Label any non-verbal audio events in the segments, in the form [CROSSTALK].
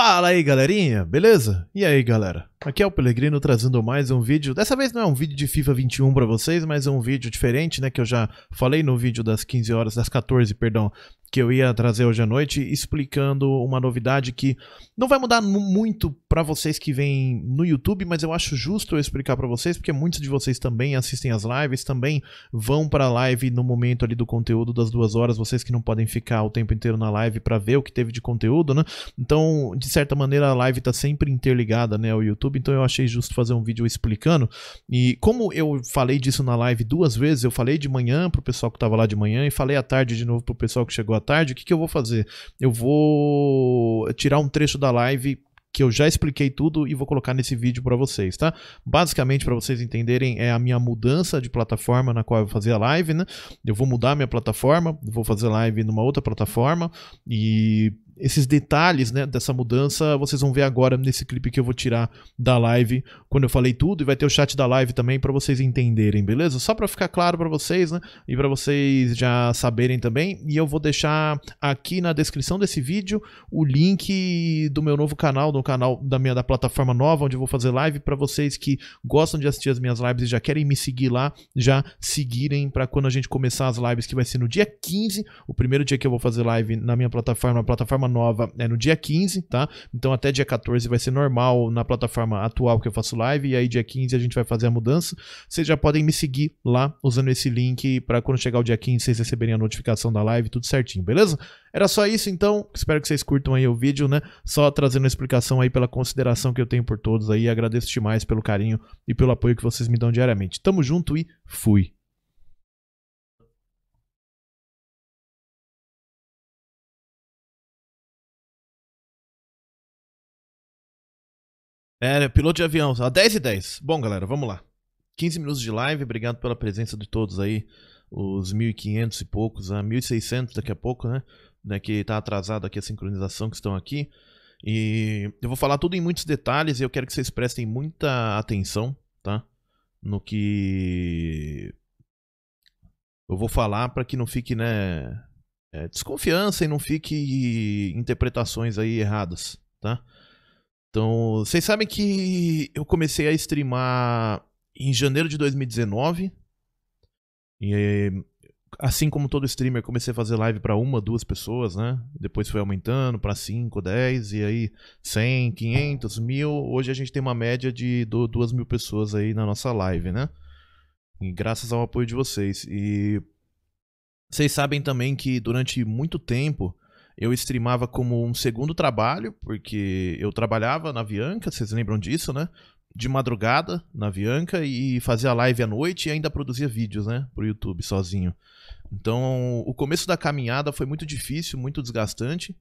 Fala aí, galerinha, beleza? E aí, galera? Aqui é o Pelegrino trazendo mais um vídeo. Dessa vez não é um vídeo de FIFA 21 para vocês, mas é um vídeo diferente, né, que eu já falei no vídeo das 15 horas, das 14, perdão, que eu ia trazer hoje à noite, explicando uma novidade que não vai mudar muito para vocês que vêm no YouTube, mas eu acho justo eu explicar para vocês, porque muitos de vocês também assistem as lives, também vão para a live no momento ali do conteúdo das duas horas, vocês que não podem ficar o tempo inteiro na live para ver o que teve de conteúdo, né? Então, de certa maneira, a live tá sempre interligada, né, ao YouTube YouTube, então eu achei justo fazer um vídeo explicando. E como eu falei disso na live duas vezes, eu falei de manhã pro pessoal que tava lá de manhã e falei à tarde de novo pro pessoal que chegou à tarde, o que, que eu vou fazer? Eu vou tirar um trecho da live que eu já expliquei tudo e vou colocar nesse vídeo para vocês, tá? Basicamente, para vocês entenderem, é a minha mudança de plataforma na qual eu vou fazer a live, né? Eu vou mudar minha plataforma, vou fazer live numa outra plataforma e esses detalhes né, dessa mudança vocês vão ver agora nesse clipe que eu vou tirar da live, quando eu falei tudo, e vai ter o chat da live também para vocês entenderem, beleza? Só para ficar claro para vocês, né? E para vocês já saberem também. E eu vou deixar aqui na descrição desse vídeo o link do meu novo canal, do canal da minha da plataforma nova, onde eu vou fazer live para vocês que gostam de assistir as minhas lives e já querem me seguir lá, já seguirem para quando a gente começar as lives que vai ser no dia 15, o primeiro dia que eu vou fazer live na minha plataforma, a plataforma nova é no dia 15, tá? Então até dia 14 vai ser normal na plataforma atual que eu faço live, e aí dia 15 a gente vai fazer a mudança. Vocês já podem me seguir lá usando esse link para quando chegar o dia 15 vocês receberem a notificação da live, tudo certinho, beleza? Era só isso então, espero que vocês curtam aí o vídeo, né? Só trazendo a explicação aí pela consideração que eu tenho por todos aí, agradeço demais pelo carinho e pelo apoio que vocês me dão diariamente. Tamo junto e fui! É, né, piloto de avião, 10 e 10. Bom, galera, vamos lá. 15 minutos de live, obrigado pela presença de todos aí, os 1.500 e poucos, a né, 1.600 daqui a pouco, né? né que tá atrasado aqui a sincronização que estão aqui. E eu vou falar tudo em muitos detalhes e eu quero que vocês prestem muita atenção, tá? No que eu vou falar para que não fique, né, é, desconfiança e não fique interpretações aí erradas, tá? Então, vocês sabem que eu comecei a streamar em janeiro de 2019. E assim como todo streamer, comecei a fazer live para uma, duas pessoas, né? Depois foi aumentando para 5, 10, e aí 100, 500, mil. Hoje a gente tem uma média de 2 mil pessoas aí na nossa live, né? E graças ao apoio de vocês. E vocês sabem também que durante muito tempo eu streamava como um segundo trabalho, porque eu trabalhava na Avianca, vocês lembram disso, né? De madrugada na Avianca e fazia live à noite e ainda produzia vídeos, né? Pro YouTube sozinho. Então, o começo da caminhada foi muito difícil, muito desgastante,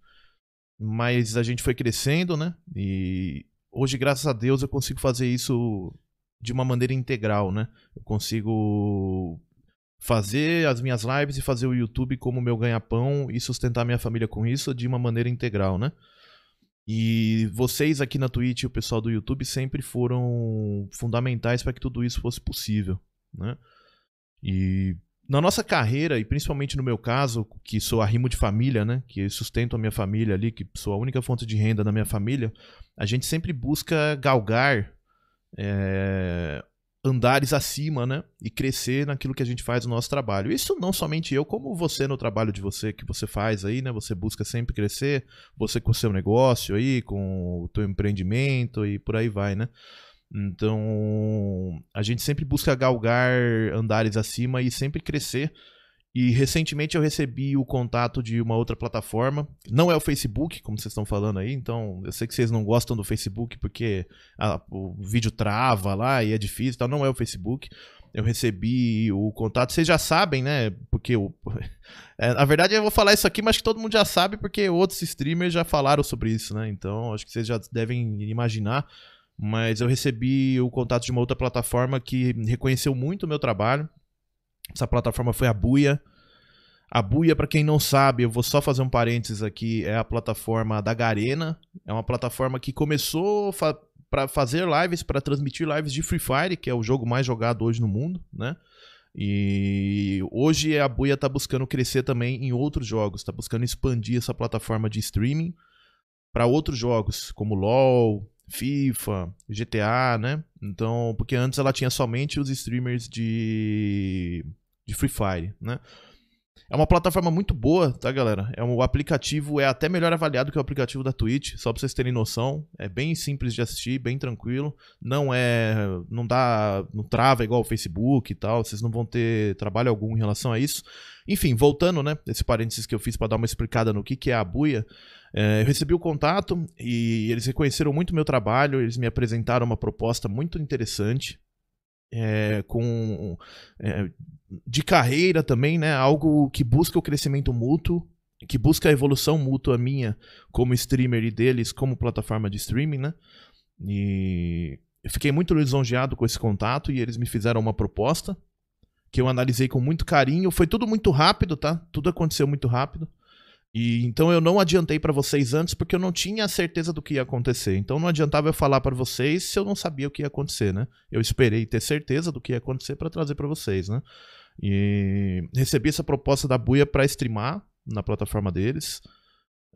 mas a gente foi crescendo, né? E hoje, graças a Deus, eu consigo fazer isso de uma maneira integral, né? Eu consigo fazer as minhas lives e fazer o YouTube como meu ganha-pão e sustentar minha família com isso de uma maneira integral, né? E vocês aqui na Twitch e o pessoal do YouTube sempre foram fundamentais para que tudo isso fosse possível, né? E na nossa carreira, e principalmente no meu caso, que sou arrimo de família, né? Que sustento a minha família ali, que sou a única fonte de renda da minha família, a gente sempre busca galgar é, andares acima, né? E crescer naquilo que a gente faz no nosso trabalho. Isso não somente eu, como você no trabalho de você que você faz aí, né? Você busca sempre crescer, você com o seu negócio aí, com o teu empreendimento e por aí vai, né? Então, a gente sempre busca galgar andares acima e sempre crescer e recentemente eu recebi o contato de uma outra plataforma. Não é o Facebook, como vocês estão falando aí. Então, eu sei que vocês não gostam do Facebook porque a, o vídeo trava lá e é difícil e tal. Não é o Facebook. Eu recebi o contato. Vocês já sabem, né? Porque eu. [LAUGHS] É, na verdade, eu vou falar isso aqui, mas que todo mundo já sabe porque outros streamers já falaram sobre isso, né? Então, acho que vocês já devem imaginar. Mas eu recebi o contato de uma outra plataforma que reconheceu muito o meu trabalho essa plataforma foi a Buia. A Buia, para quem não sabe, eu vou só fazer um parênteses aqui, é a plataforma da Garena. É uma plataforma que começou fa para fazer lives, para transmitir lives de Free Fire, que é o jogo mais jogado hoje no mundo, né? E hoje a Buia está buscando crescer também em outros jogos, está buscando expandir essa plataforma de streaming para outros jogos, como LoL, FIFA, GTA, né? Então, porque antes ela tinha somente os streamers de de Free Fire, né? É uma plataforma muito boa, tá, galera? É um, o aplicativo é até melhor avaliado que o aplicativo da Twitch, só pra vocês terem noção. É bem simples de assistir, bem tranquilo. Não é. Não dá. Não trava igual o Facebook e tal. Vocês não vão ter trabalho algum em relação a isso. Enfim, voltando, né? Esse parênteses que eu fiz para dar uma explicada no que, que é a buia. É, eu recebi o contato e eles reconheceram muito meu trabalho, eles me apresentaram uma proposta muito interessante é, com é, de carreira também, né? Algo que busca o crescimento mútuo, que busca a evolução mútua minha como streamer e deles como plataforma de streaming, né? E eu fiquei muito lisonjeado com esse contato e eles me fizeram uma proposta que eu analisei com muito carinho. Foi tudo muito rápido, tá? Tudo aconteceu muito rápido. E então eu não adiantei para vocês antes porque eu não tinha certeza do que ia acontecer. Então não adiantava eu falar para vocês se eu não sabia o que ia acontecer, né? Eu esperei ter certeza do que ia acontecer para trazer para vocês, né? E recebi essa proposta da Buia para streamar na plataforma deles.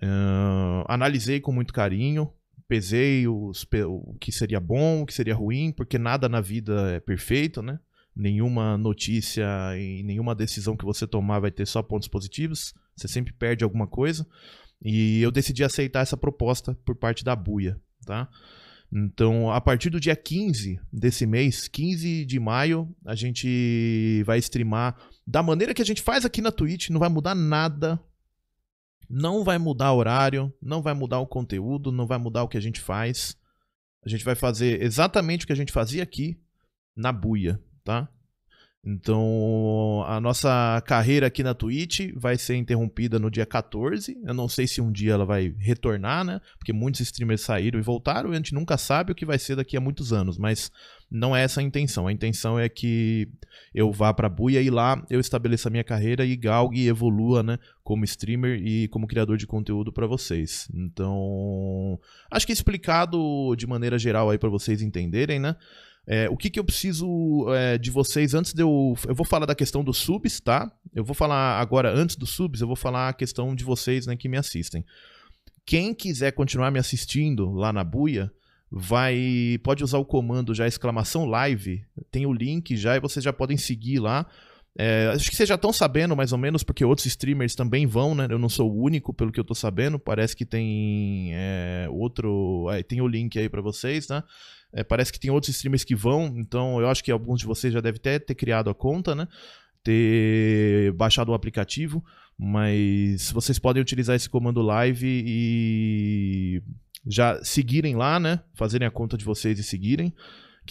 Uh, analisei com muito carinho, pesei os, o que seria bom, o que seria ruim, porque nada na vida é perfeito, né? Nenhuma notícia e nenhuma decisão que você tomar vai ter só pontos positivos você sempre perde alguma coisa. E eu decidi aceitar essa proposta por parte da Buia, tá? Então, a partir do dia 15 desse mês, 15 de maio, a gente vai streamar da maneira que a gente faz aqui na Twitch, não vai mudar nada. Não vai mudar horário, não vai mudar o conteúdo, não vai mudar o que a gente faz. A gente vai fazer exatamente o que a gente fazia aqui na buia, tá? Então, a nossa carreira aqui na Twitch vai ser interrompida no dia 14. Eu não sei se um dia ela vai retornar, né? Porque muitos streamers saíram e voltaram, e a gente nunca sabe o que vai ser daqui a muitos anos, mas não é essa a intenção. A intenção é que eu vá para Buia e lá eu estabeleça a minha carreira e galgue e evolua, né, como streamer e como criador de conteúdo para vocês. Então, acho que explicado de maneira geral aí para vocês entenderem, né? É, o que, que eu preciso é, de vocês antes de eu. Eu vou falar da questão dos subs, tá? Eu vou falar agora, antes dos subs, eu vou falar a questão de vocês né, que me assistem. Quem quiser continuar me assistindo lá na buia, vai. Pode usar o comando já, exclamação live. Tem o link já e vocês já podem seguir lá. É, acho que vocês já estão sabendo, mais ou menos, porque outros streamers também vão, né? Eu não sou o único, pelo que eu estou sabendo. Parece que tem é, outro. tem o link aí para vocês, né? É, parece que tem outros streamers que vão, então eu acho que alguns de vocês já devem até ter, ter criado a conta, né? Ter baixado o aplicativo, mas vocês podem utilizar esse comando live e já seguirem lá, né? Fazerem a conta de vocês e seguirem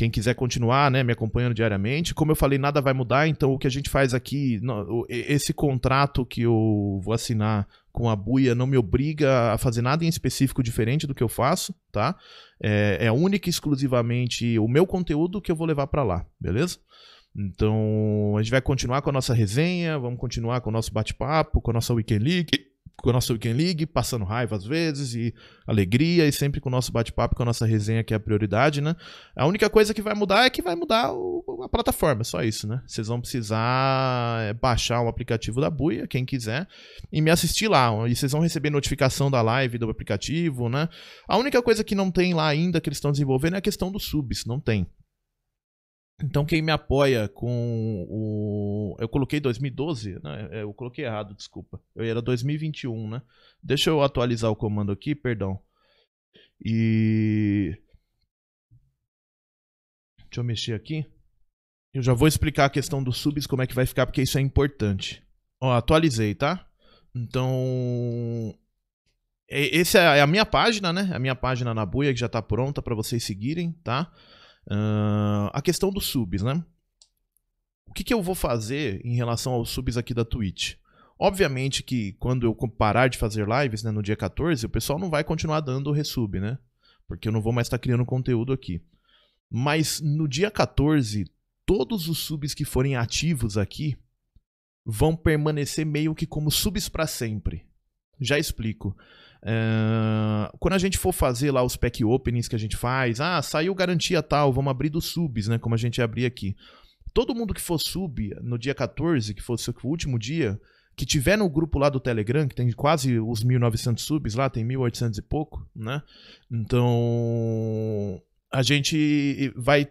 quem quiser continuar né, me acompanhando diariamente. Como eu falei, nada vai mudar, então o que a gente faz aqui, esse contrato que eu vou assinar com a Buia não me obriga a fazer nada em específico diferente do que eu faço, tá? É, é única e exclusivamente o meu conteúdo que eu vou levar para lá, beleza? Então, a gente vai continuar com a nossa resenha, vamos continuar com o nosso bate-papo, com a nossa Weekend League, com a nossa Weekend League, passando raiva às vezes e alegria e sempre com o nosso bate-papo, com a nossa resenha que é a prioridade, né? A única coisa que vai mudar é que vai mudar o, a plataforma, só isso, né? Vocês vão precisar é, baixar o aplicativo da Buia, quem quiser, e me assistir lá. E vocês vão receber notificação da live do aplicativo, né? A única coisa que não tem lá ainda que eles estão desenvolvendo é a questão dos subs, não tem. Então, quem me apoia com o. Eu coloquei 2012, né? É, eu coloquei errado, desculpa. Eu era 2021, né? Deixa eu atualizar o comando aqui, perdão. E. Deixa eu mexer aqui. Eu já vou explicar a questão dos subs, como é que vai ficar, porque isso é importante. Ó, atualizei, tá? Então. É, Essa é, é a minha página, né? A minha página na buia que já tá pronta para vocês seguirem, tá? Tá? Uh, a questão dos subs, né? O que, que eu vou fazer em relação aos subs aqui da Twitch? Obviamente que quando eu parar de fazer lives né, no dia 14, o pessoal não vai continuar dando resub, né? Porque eu não vou mais estar tá criando conteúdo aqui. Mas no dia 14, todos os subs que forem ativos aqui vão permanecer meio que como subs para sempre. Já explico quando a gente for fazer lá os pack openings que a gente faz, ah, saiu garantia tal, vamos abrir dos subs, né? Como a gente abrir aqui. Todo mundo que for sub no dia 14, que fosse o último dia, que tiver no grupo lá do Telegram, que tem quase os 1.900 subs lá, tem 1.800 e pouco, né? Então, a gente vai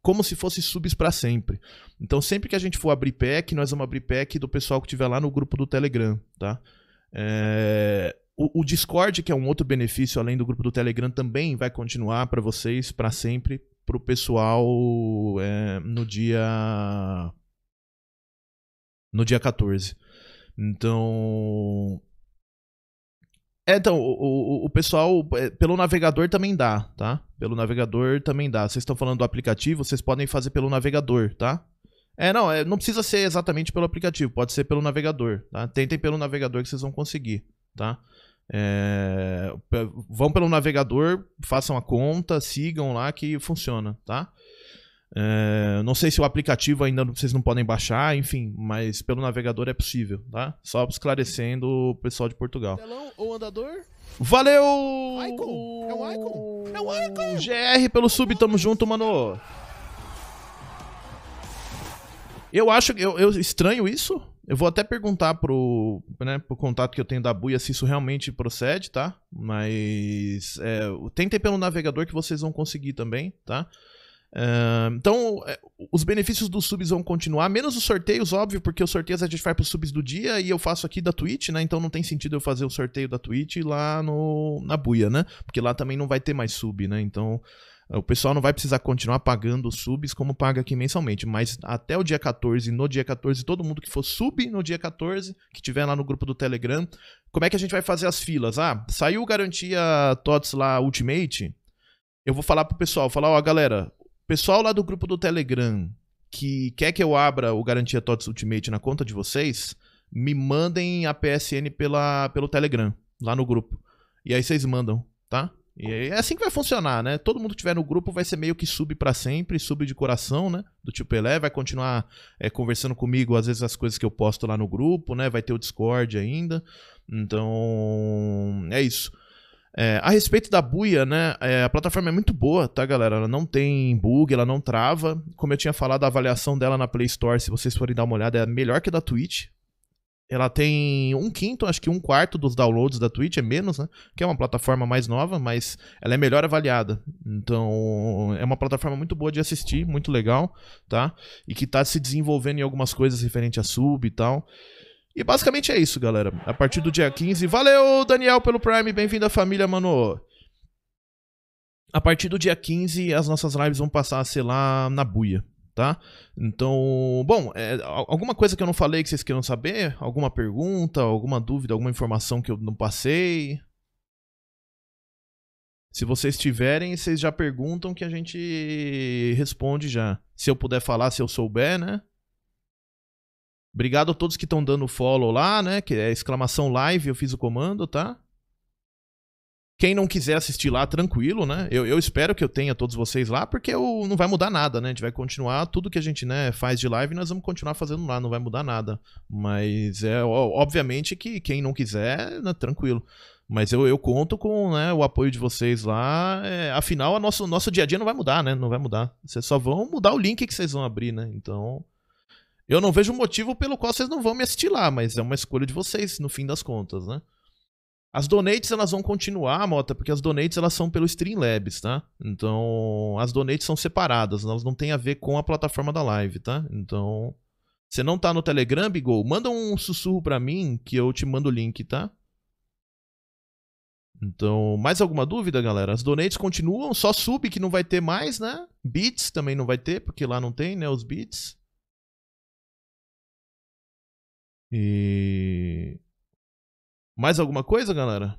como se fosse subs para sempre. Então, sempre que a gente for abrir pack, nós vamos abrir pack do pessoal que tiver lá no grupo do Telegram, tá? É... O, o, Discord, que é um outro benefício além do grupo do Telegram, também vai continuar para vocês para sempre, para o pessoal é, no dia. No dia 14. Então. É, então, o, o, o, pessoal, é, pelo navegador também dá, tá? Pelo navegador também dá. Vocês estão falando do aplicativo, vocês podem fazer pelo navegador, tá? É, não, é, não precisa ser exatamente pelo aplicativo, pode ser pelo navegador, tá? Tentem pelo navegador que vocês vão conseguir, tá? É, vão pelo navegador, façam a conta, sigam lá que funciona, tá? É, não sei se o aplicativo ainda vocês não podem baixar, enfim, mas pelo navegador é possível, tá? Só esclarecendo o pessoal de Portugal. Telão ou andador? Valeu! É icon. É um Icon! É um Icon! GR pelo sub, tamo junto, mano! Eu acho. Eu, eu estranho isso? Eu vou até perguntar pro, né, pro contato que eu tenho da Buia se isso realmente procede, tá? Mas é, tentem pelo navegador que vocês vão conseguir também, tá? É, então, é, os benefícios dos subs vão continuar, menos os sorteios, óbvio, porque os sorteios a gente faz pros subs do dia e eu faço aqui da Twitch, né? Então não tem sentido eu fazer o sorteio da Twitch lá no, na buia, né? Porque lá também não vai ter mais sub, né? Então o pessoal não vai precisar continuar pagando subs como paga aqui mensalmente, mas até o dia 14, no dia 14, todo mundo que for sub no dia 14, que tiver lá no grupo do Telegram, como é que a gente vai fazer as filas? Ah, saiu garantia TOTS lá Ultimate. Eu vou falar pro pessoal, falar, ó, galera, pessoal lá do grupo do Telegram que quer que eu abra o garantia TOTS Ultimate na conta de vocês, me mandem a PSN pela, pelo Telegram, lá no grupo. E aí vocês mandam, tá? E é, é assim que vai funcionar, né? Todo mundo que tiver no grupo vai ser meio que sub para sempre, sub de coração, né? Do tipo Pelé, vai continuar é, conversando comigo, às vezes, as coisas que eu posto lá no grupo, né? Vai ter o Discord ainda. Então, é isso. É, a respeito da buia, né? É, a plataforma é muito boa, tá, galera? Ela não tem bug, ela não trava. Como eu tinha falado, a avaliação dela na Play Store, se vocês forem dar uma olhada, é melhor que a da Twitch, ela tem um quinto, acho que um quarto dos downloads da Twitch, é menos, né? Que é uma plataforma mais nova, mas ela é melhor avaliada. Então, é uma plataforma muito boa de assistir, muito legal, tá? E que tá se desenvolvendo em algumas coisas referente a sub e tal. E basicamente é isso, galera. A partir do dia 15. Valeu, Daniel, pelo Prime. Bem-vindo à família, mano. A partir do dia 15, as nossas lives vão passar a ser lá na buia, tá? Então, bom, é, alguma coisa que eu não falei que vocês queiram saber? Alguma pergunta, alguma dúvida, alguma informação que eu não passei? Se vocês tiverem, vocês já perguntam que a gente responde já. Se eu puder falar, se eu souber, né? Obrigado a todos que estão dando follow lá, né? Que é exclamação live, eu fiz o comando, tá? Quem não quiser assistir lá, tranquilo, né? Eu, eu, espero que eu tenha todos vocês lá, porque eu, não vai mudar nada, né? A gente vai continuar tudo que a gente né, faz de live, nós vamos continuar fazendo lá, não vai mudar nada. Mas é obviamente que quem não quiser, né, tranquilo. Mas eu, eu conto com né, o apoio de vocês lá. É, afinal, o nosso, nosso dia a dia não vai mudar, né? Não vai mudar. Vocês só vão mudar o link que vocês vão abrir, né? Então. Eu não vejo motivo pelo qual vocês não vão me assistir lá, mas é uma escolha de vocês, no fim das contas, né? As donates elas vão continuar, Mota, porque as donates elas são pelo Streamlabs, tá? Então, as donates são separadas, elas não têm a ver com a plataforma da live, tá? Então, você não tá no Telegram, Bigol? Manda um sussurro para mim que eu te mando o link, tá? Então, mais alguma dúvida, galera? As donates continuam, só sub que não vai ter mais, né? Bits também não vai ter, porque lá não tem, né, os bits. E mais alguma coisa, galera?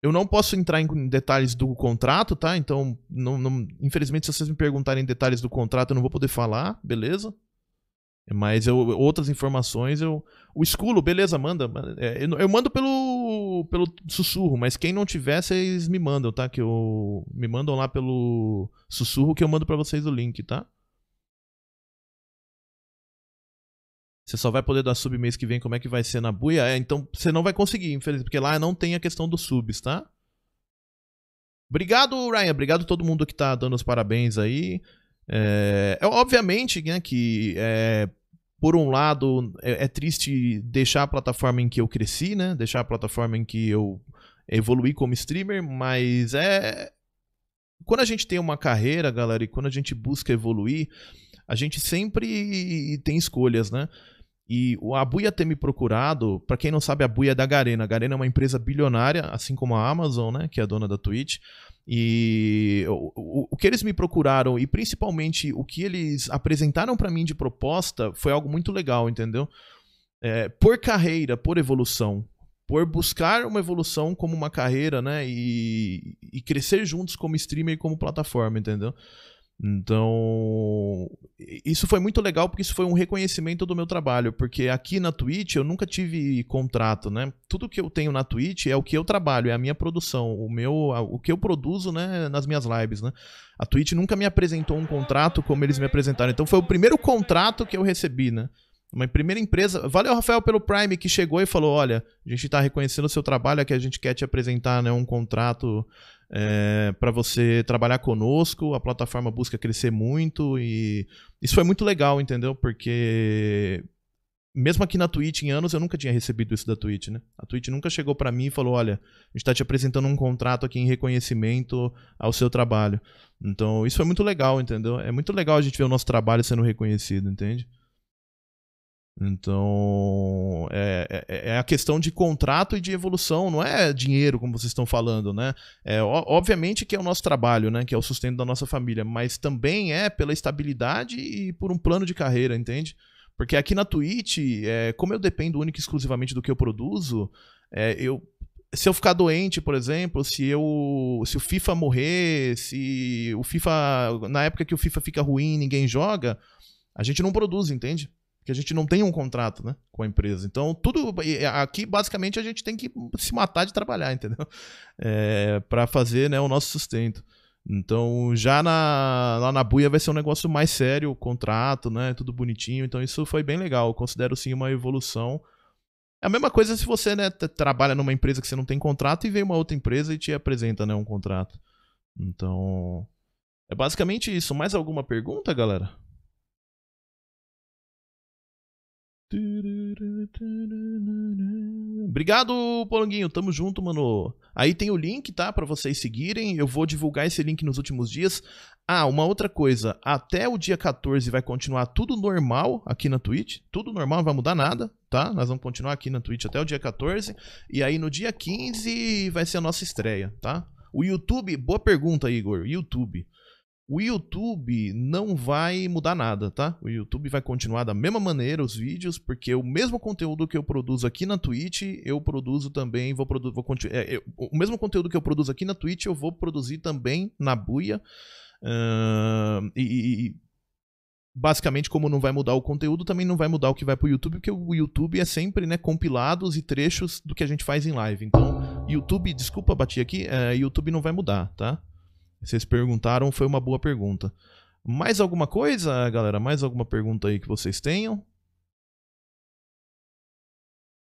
Eu não posso entrar em detalhes do contrato, tá? Então, não, não, infelizmente, se vocês me perguntarem detalhes do contrato, eu não vou poder falar, beleza? É, mas eu, outras informações eu. O esculo, beleza, manda. É, eu, eu, mando pelo, pelo sussurro, mas quem não tiver, vocês me mandam, tá? Que eu. Me mandam lá pelo sussurro que eu mando para vocês o link, tá? Você só vai poder dar sub mês que vem, como é que vai ser na buia? É, então você não vai conseguir, infelizmente, porque lá não tem a questão dos subs, tá? Obrigado, Ryan. Obrigado a todo mundo que tá dando os parabéns aí. É, é obviamente né, que, é, por um lado, é, é triste deixar a plataforma em que eu cresci, né? Deixar a plataforma em que eu evoluí como streamer, mas é. Quando a gente tem uma carreira, galera, e quando a gente busca evoluir, a gente sempre tem escolhas, né? E a Buia ter me procurado, para quem não sabe, a Buia é da Garena. A Garena é uma empresa bilionária, assim como a Amazon, né, que é dona da Twitch. E o, o, o que eles me procuraram e principalmente o que eles apresentaram para mim de proposta foi algo muito legal, entendeu? É, por carreira, por evolução, por buscar uma evolução como uma carreira, né? E, e crescer juntos como streamer e como plataforma, entendeu? Então, isso foi muito legal porque isso foi um reconhecimento do meu trabalho, porque aqui na Twitch eu nunca tive contrato, né? Tudo que eu tenho na Twitch é o que eu trabalho, é a minha produção, o meu, o que eu produzo, né, nas minhas lives, né? A Twitch nunca me apresentou um contrato como eles me apresentaram. Então foi o primeiro contrato que eu recebi, né? Uma primeira empresa. Valeu, Rafael, pelo Prime que chegou e falou: olha, a gente está reconhecendo o seu trabalho, é que a gente quer te apresentar né, um contrato é, para você trabalhar conosco. A plataforma busca crescer muito e isso foi muito legal, entendeu? Porque mesmo aqui na Twitch, em anos, eu nunca tinha recebido isso da Twitch, né? A Twitch nunca chegou para mim e falou: olha, a gente está te apresentando um contrato aqui em reconhecimento ao seu trabalho. Então, isso foi muito legal, entendeu? É muito legal a gente ver o nosso trabalho sendo reconhecido, entende? Então, é, é, é, é, a questão de contrato e de evolução, não é dinheiro, como vocês estão falando, né? É, obviamente que é o nosso trabalho, né? Que é o sustento da nossa família, mas também é pela estabilidade e por um plano de carreira, entende? Porque aqui na Twitch, é, como eu dependo única e exclusivamente do que eu produzo, é, eu se eu ficar doente, por exemplo, se eu se o FIFA morrer, se o FIFA na época que o FIFA fica ruim, ninguém joga, a gente não produz, entende? que a gente não tem um contrato, né, com a empresa. Então, tudo aqui basicamente a gente tem que se matar de trabalhar, entendeu? [LAUGHS] É, para fazer, né, o nosso sustento. Então, já na, lá na buia vai ser um negócio mais sério, o contrato, né, tudo bonitinho. Então, isso foi bem legal. Eu considero sim uma evolução. É a mesma coisa se você, né, trabalha numa empresa que você não tem contrato e vem uma outra empresa e te apresenta, né, um contrato. Então, é basicamente isso. Mais alguma pergunta, galera? Obrigado, Polonguinho. Tamo junto, mano. Aí tem o link, tá? Para vocês seguirem. Eu vou divulgar esse link nos últimos dias. Ah, uma outra coisa. Até o dia 14 vai continuar tudo normal aqui na Twitch. Tudo normal, não vai mudar nada, tá? Nós vamos continuar aqui na Twitch até o dia 14. E aí no dia 15 vai ser a nossa estreia, tá? O YouTube, boa pergunta, Igor. YouTube. O YouTube não vai mudar nada, tá? O YouTube vai continuar da mesma maneira os vídeos, porque o mesmo conteúdo que eu produzo aqui na Twitch, eu produzo também, vou produzir, vou é, o mesmo conteúdo que eu produzo aqui na Twitch, eu vou produzir também na Buia. Uh, e, e basicamente, como não vai mudar o conteúdo, também não vai mudar o que vai para o YouTube, porque o YouTube é sempre né, compilados e trechos do que a gente faz em live. Então, YouTube, desculpa, bati aqui, é, YouTube não vai mudar, tá? Vocês perguntaram, foi uma boa pergunta. Mais alguma coisa, galera? Mais alguma pergunta aí que vocês tenham?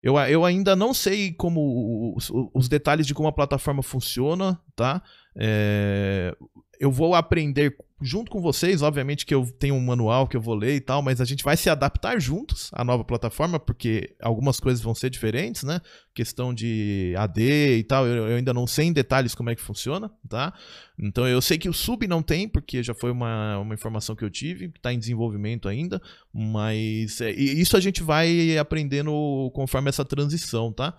Eu, eu ainda não sei como os, os detalhes de como a plataforma funciona, tá? É, eu vou aprender junto com vocês. Obviamente que eu tenho um manual que eu vou ler e tal, mas a gente vai se adaptar juntos à nova plataforma, porque algumas coisas vão ser diferentes, né? Questão de AD e tal, eu, eu ainda não sei em detalhes como é que funciona, tá? Então eu sei que o sub não tem, porque já foi uma, uma informação que eu tive, que está em desenvolvimento ainda, mas é, isso a gente vai aprendendo conforme essa transição, tá?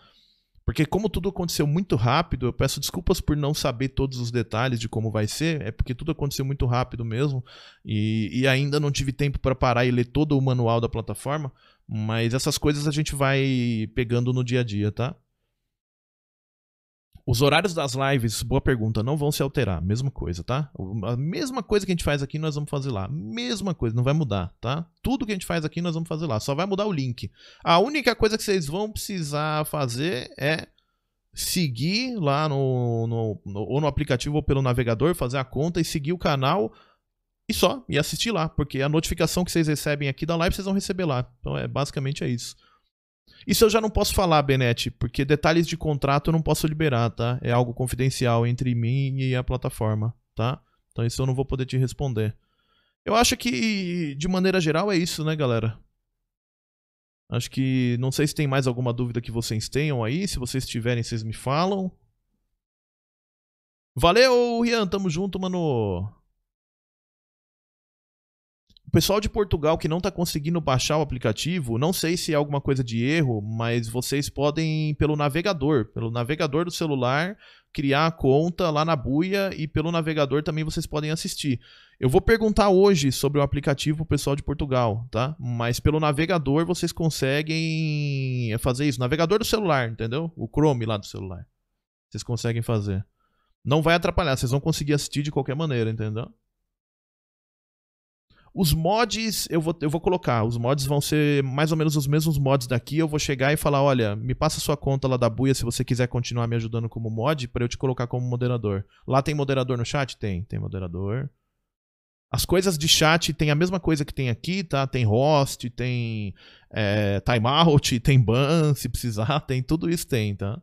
Porque como tudo aconteceu muito rápido, eu peço desculpas por não saber todos os detalhes de como vai ser, é porque tudo aconteceu muito rápido mesmo e, e ainda não tive tempo para parar e ler todo o manual da plataforma, mas essas coisas a gente vai pegando no dia a dia, tá? Os horários das lives, boa pergunta, não vão se alterar. Mesma coisa, tá? A mesma coisa que a gente faz aqui, nós vamos fazer lá. Mesma coisa, não vai mudar, tá? Tudo que a gente faz aqui, nós vamos fazer lá. Só vai mudar o link. A única coisa que vocês vão precisar fazer é seguir lá no, no, no, ou no aplicativo ou pelo navegador, fazer a conta e seguir o canal e só, e assistir lá, porque a notificação que vocês recebem aqui da live vocês vão receber lá. Então é basicamente é isso. Isso eu já não posso falar, Benete, porque detalhes de contrato eu não posso liberar, tá? É algo confidencial entre mim e a plataforma, tá? Então isso eu não vou poder te responder. Eu acho que, de maneira geral, é isso, né, galera? Acho que. Não sei se tem mais alguma dúvida que vocês tenham aí. Se vocês tiverem, vocês me falam. Valeu, Rian. Tamo junto, mano. O pessoal de Portugal que não está conseguindo baixar o aplicativo, não sei se é alguma coisa de erro, mas vocês podem pelo navegador, pelo navegador do celular, criar a conta lá na buia e pelo navegador também vocês podem assistir. Eu vou perguntar hoje sobre o aplicativo pessoal de Portugal, tá? Mas pelo navegador vocês conseguem fazer isso. Navegador do celular, entendeu? O Chrome lá do celular. Vocês conseguem fazer. Não vai atrapalhar, vocês vão conseguir assistir de qualquer maneira, entendeu? Os mods, eu vou, eu vou colocar. Os mods vão ser mais ou menos os mesmos mods daqui. Eu vou chegar e falar: olha, me passa sua conta lá da Buia se você quiser continuar me ajudando como mod, para eu te colocar como moderador. Lá tem moderador no chat? Tem, tem moderador. As coisas de chat tem a mesma coisa que tem aqui, tá? Tem host, tem é, timeout, [LAUGHS] tem ban, se precisar, tem tudo isso, tem, tá?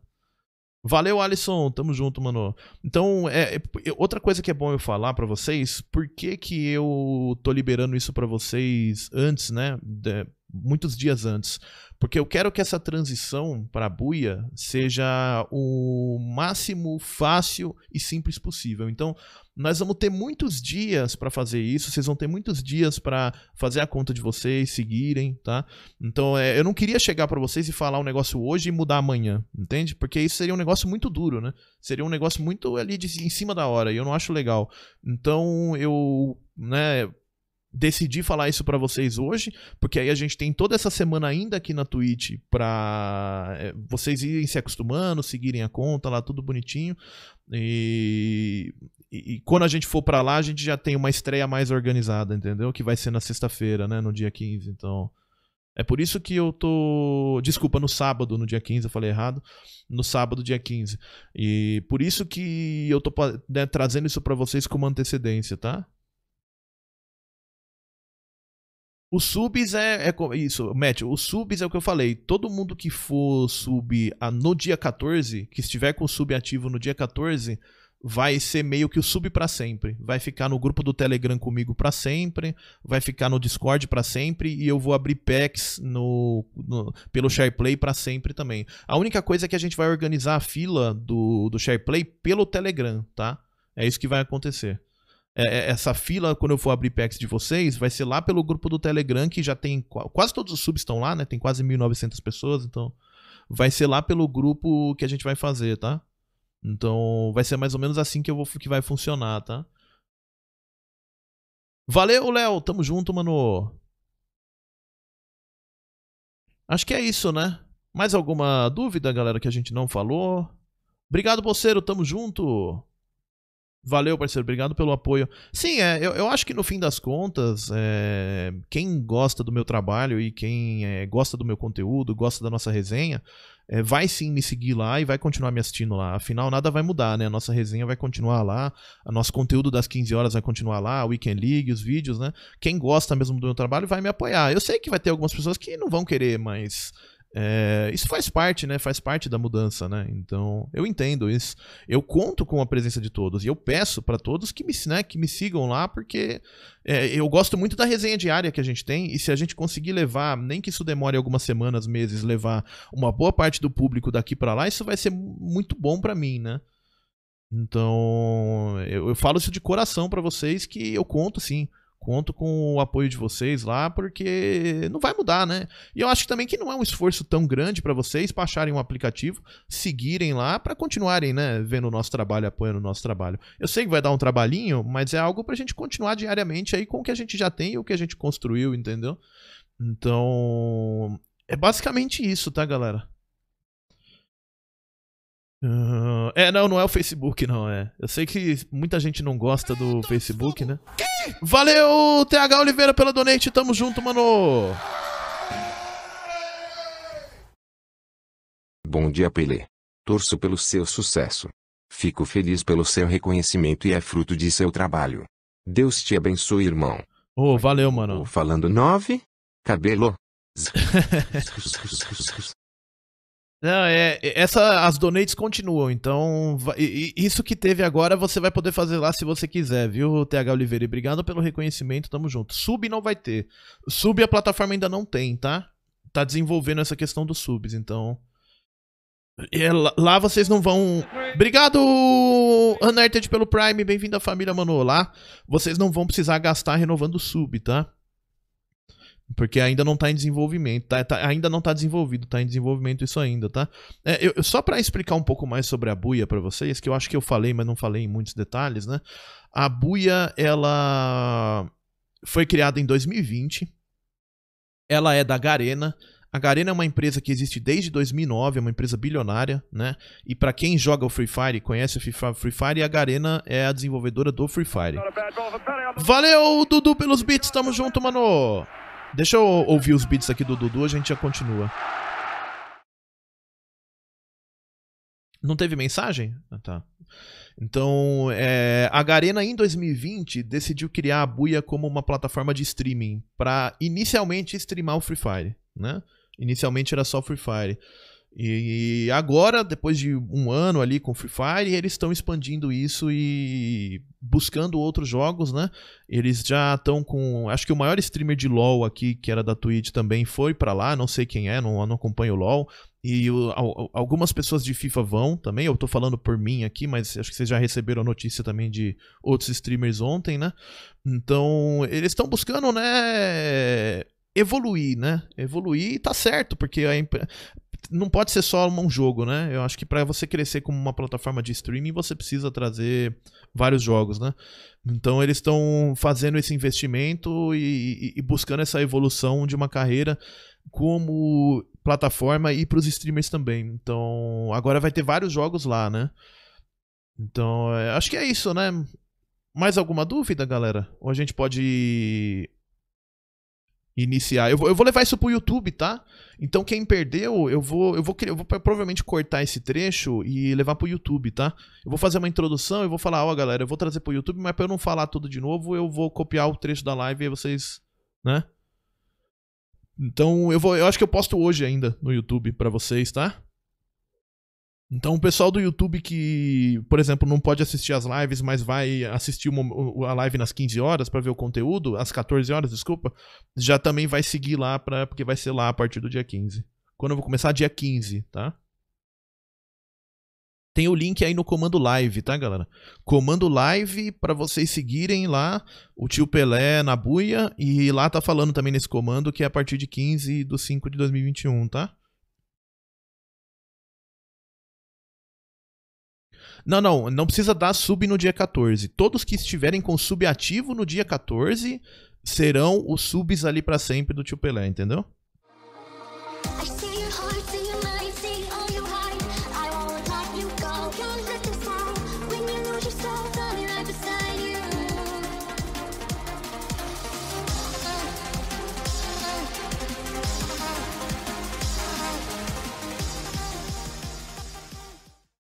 Valeu, Alisson. Tamo junto, mano. Então, é, é outra coisa que é bom eu falar para vocês, por que que eu tô liberando isso para vocês antes, né? De, muitos dias antes. Porque eu quero que essa transição para a buia seja o máximo fácil e simples possível. Então, nós vamos ter muitos dias para fazer isso, vocês vão ter muitos dias para fazer a conta de vocês, seguirem, tá? Então, é, eu não queria chegar para vocês e falar um negócio hoje e mudar amanhã, entende? Porque isso seria um negócio muito duro, né? Seria um negócio muito ali de, em cima da hora, e eu não acho legal. Então, eu, né, decidi falar isso para vocês hoje, porque aí a gente tem toda essa semana ainda aqui na Twitch para eh, vocês irem se acostumando, seguirem a conta lá, tudo bonitinho. E, e, e quando a gente for para lá, a gente já tem uma estreia mais organizada, entendeu? Que vai ser na sexta-feira, né, no dia 15, então é por isso que eu tô. Desculpa, no sábado, no dia 15, eu falei errado. No sábado, dia 15. E por isso que eu tô né, trazendo isso para vocês com uma antecedência, tá? O subs é, é isso, Matt, o subs é o que eu falei. Todo mundo que for sub a, no dia 14, que estiver com o sub ativo no dia 14, vai ser meio que o sub para sempre. Vai ficar no grupo do Telegram comigo para sempre, vai ficar no Discord para sempre e eu vou abrir packs no, no pelo SharePlay para sempre também. A única coisa é que a gente vai organizar a fila do, do SharePlay pelo Telegram, tá? É isso que vai acontecer. É, é, essa fila, quando eu for abrir packs de vocês, vai ser lá pelo grupo do Telegram, que já tem. Quase todos os subs estão lá, né? Tem quase 1.900 pessoas, então. Vai ser lá pelo grupo que a gente vai fazer, tá? Então, vai ser mais ou menos assim que, eu vou, que vai funcionar, tá? Valeu, Léo. Tamo junto, mano. Acho que é isso, né? Mais alguma dúvida, galera, que a gente não falou? Obrigado, bolseiro. Tamo junto. Valeu, parceiro, obrigado pelo apoio. Sim, é, eu, eu acho que no fim das contas, é, quem gosta do meu trabalho e quem é, gosta do meu conteúdo, gosta da nossa resenha, é, vai sim me seguir lá e vai continuar me assistindo lá. Afinal, nada vai mudar, né? A nossa resenha vai continuar lá, o nosso conteúdo das 15 horas vai continuar lá, a Weekend League, os vídeos, né? Quem gosta mesmo do meu trabalho vai me apoiar. Eu sei que vai ter algumas pessoas que não vão querer, mas é, isso faz parte, né? Faz parte da mudança, né? Então, eu entendo isso. Eu conto com a presença de todos e eu peço para todos que me, né, que me sigam lá, porque é, eu gosto muito da resenha diária que a gente tem e se a gente conseguir levar, nem que isso demore algumas semanas, meses, levar uma boa parte do público daqui para lá, isso vai ser muito bom para mim, né? Então, eu, eu, falo isso de coração para vocês que eu conto sim. Conto com o apoio de vocês lá, porque não vai mudar, né? E eu acho também que não é um esforço tão grande para vocês baixarem um aplicativo, seguirem lá para continuarem, né? Vendo o nosso trabalho, apoiando o nosso trabalho. Eu sei que vai dar um trabalhinho, mas é algo pra gente continuar diariamente aí com o que a gente já tem e o que a gente construiu, entendeu? Então. É basicamente isso, tá, galera? Uh, é, não, não é o Facebook, não, é. Eu sei que muita gente não gosta do Facebook, né? Que? Valeu, TH Oliveira, pela donate. Tamo junto, mano. Bom dia, Pelé. Torço pelo seu sucesso. Fico feliz pelo seu reconhecimento e é fruto de seu trabalho. Deus te abençoe, irmão. Ô, oh, valeu, mano. Falando nove? Cabelo. [LAUGHS] Não, é, é, essa, as donates continuam, então isso que teve agora você vai poder fazer lá se você quiser, viu, TH Oliveira? obrigado pelo reconhecimento, tamo junto. Sub não vai ter. Sub a plataforma ainda não tem, tá? Tá desenvolvendo essa questão dos subs, então. É, lá vocês não vão. Obrigado, Unarted, pelo Prime, bem-vindo à família Mano. Lá vocês não vão precisar gastar renovando o sub, tá? Porque ainda não está em desenvolvimento, tá, tá, ainda não está desenvolvido, está em desenvolvimento isso ainda, tá? É, eu, só para explicar um pouco mais sobre a buia para vocês, que eu acho que eu falei, mas não falei em muitos detalhes, né? A buia, ela foi criada em 2020, ela é da Garena, a Garena é uma empresa que existe desde 2009, é uma empresa bilionária, né? E para quem joga o Free Fire, conhece o Free Fire, a Garena é a desenvolvedora do Free Fire. Valeu, Dudu, pelos beats, tamo junto, mano! Deixa eu ouvir os beats aqui do Dudu, a gente já continua. Não teve mensagem? Ah, tá. Então, é, a Garena em 2020 decidiu criar a Buia como uma plataforma de streaming para inicialmente streamar o Free Fire, né? Inicialmente era só Free Fire. E agora, depois de um ano ali com Free Fire, eles estão expandindo isso e buscando outros jogos, né? Eles já estão com. Acho que o maior streamer de LoL aqui, que era da Twitch também, foi para lá. Não sei quem é, não, não acompanho o LoL. E o, algumas pessoas de FIFA vão também. Eu tô falando por mim aqui, mas acho que vocês já receberam a notícia também de outros streamers ontem, né? Então, eles estão buscando, né? Evoluir, né? Evoluir e tá certo, porque a, não pode ser só um jogo, né? Eu acho que para você crescer como uma plataforma de streaming, você precisa trazer vários jogos, né? Então eles estão fazendo esse investimento e, e, buscando essa evolução de uma carreira como plataforma e para os streamers também. Então agora vai ter vários jogos lá, né? Então é, acho que é isso, né? Mais alguma dúvida, galera? Ou a gente pode iniciar. Eu vou, eu vou levar isso pro YouTube, tá? Então quem perdeu, eu vou, eu vou, eu vou provavelmente cortar esse trecho e levar pro YouTube, tá? Eu vou fazer uma introdução e vou falar, ó, oh, galera, eu vou trazer pro YouTube, mas para eu não falar tudo de novo, eu vou copiar o trecho da live e vocês, né? Então eu vou, eu acho que eu posto hoje ainda no YouTube para vocês, tá? Então, o pessoal do YouTube que, por exemplo, não pode assistir as lives, mas vai assistir uma, a live nas 15 horas para ver o conteúdo, às 14 horas, desculpa, já também vai seguir lá, pra, porque vai ser lá a partir do dia 15. Quando eu vou começar? Dia 15, tá? Tem o link aí no comando live, tá, galera? Comando live para vocês seguirem lá o tio Pelé na buia. E lá tá falando também nesse comando que é a partir de 15 de 5 de 2021, tá? Não, não, não precisa dar sub no dia 14. Todos que estiverem com sub ativo no dia 14 serão os subs ali para sempre do Tio Pelé, entendeu? I